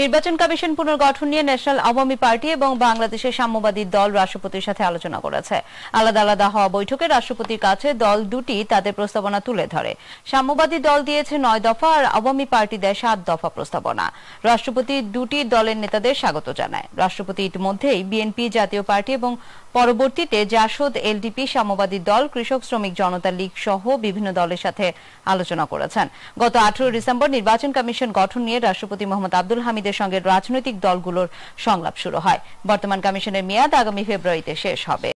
নির্বাচন কমিশন পুনর্গঠন নিয়ে ন্যাশনাল আওয়ামী পার্টি এবং বাংলাদেশের সাম্যবাদী দল রাষ্ট্রপতির সাথে আলোচনা করেছে আলাদা আলাদা হওয়া বৈঠকে রাষ্ট্রপতির কাছে দল দুটি তাদের প্রস্তাবনা তুলে ধরে সাম্যবাদী দল দিয়েছে নয় দফা আর আওয়ামী পার্টি দেয় সাত দফা প্রস্তাবনা রাষ্ট্রপতি দুটি দলের নেতাদের স্বাগত জানায় রাষ্ট্রপতি ইতিমধ্যেই বিএনপি জাতীয় পার্টি এবং পরবর্তীতে জাসদ এলডিপি সাম্যবাদী দল কৃষক শ্রমিক জনতা লীগ সহ বিভিন্ন দলের সাথে আলোচনা করেছেন গত আঠারো ডিসেম্বর নির্বাচন কমিশন গঠন নিয়ে রাষ্ট্রপতি মোহাম্মদ আব্দুল হামিদ কর্মীদের সঙ্গে রাজনৈতিক দলগুলোর সংলাপ শুরু হয় বর্তমান কমিশনের মেয়াদ আগামী ফেব্রুয়ারিতে শেষ হবে